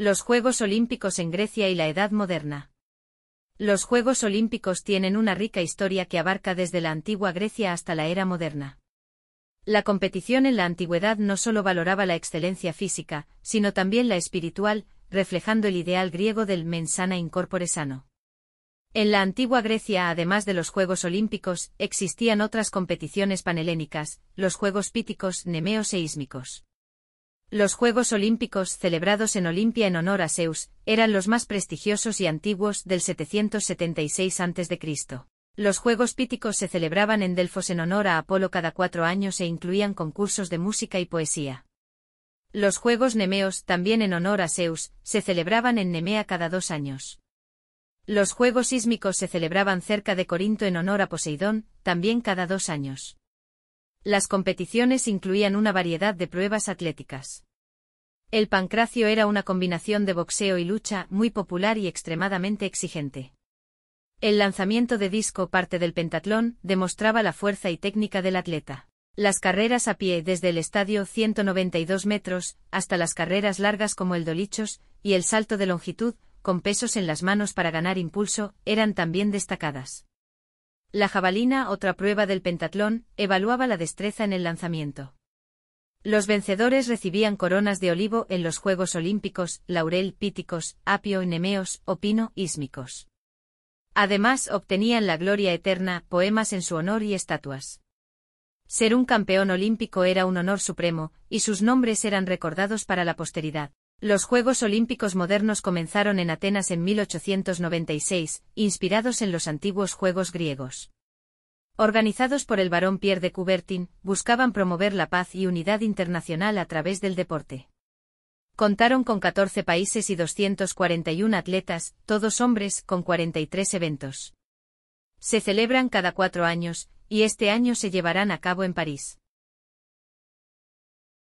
Los Juegos Olímpicos en Grecia y la Edad Moderna. Los Juegos Olímpicos tienen una rica historia que abarca desde la antigua Grecia hasta la era moderna. La competición en la antigüedad no solo valoraba la excelencia física, sino también la espiritual, reflejando el ideal griego del mensana incorpore sano. En la antigua Grecia, además de los Juegos Olímpicos, existían otras competiciones panhelénicas, los Juegos Píticos, Nemeos e Ísmicos. Los Juegos Olímpicos celebrados en Olimpia en honor a Zeus eran los más prestigiosos y antiguos del 776 a.C. Los Juegos Píticos se celebraban en Delfos en honor a Apolo cada cuatro años e incluían concursos de música y poesía. Los Juegos Nemeos, también en honor a Zeus, se celebraban en Nemea cada dos años. Los Juegos Sísmicos se celebraban cerca de Corinto en honor a Poseidón, también cada dos años. Las competiciones incluían una variedad de pruebas atléticas. El pancracio era una combinación de boxeo y lucha muy popular y extremadamente exigente. El lanzamiento de disco parte del pentatlón demostraba la fuerza y técnica del atleta. Las carreras a pie desde el estadio 192 metros hasta las carreras largas como el dolichos y el salto de longitud, con pesos en las manos para ganar impulso, eran también destacadas. La jabalina, otra prueba del pentatlón, evaluaba la destreza en el lanzamiento. Los vencedores recibían coronas de olivo en los Juegos Olímpicos, laurel píticos, apio nemeos, opino ísmicos. Además obtenían la gloria eterna, poemas en su honor y estatuas. Ser un campeón olímpico era un honor supremo, y sus nombres eran recordados para la posteridad. Los Juegos Olímpicos modernos comenzaron en Atenas en 1896, inspirados en los antiguos Juegos griegos. Organizados por el barón Pierre de Coubertin, buscaban promover la paz y unidad internacional a través del deporte. Contaron con 14 países y 241 atletas, todos hombres, con 43 eventos. Se celebran cada cuatro años, y este año se llevarán a cabo en París.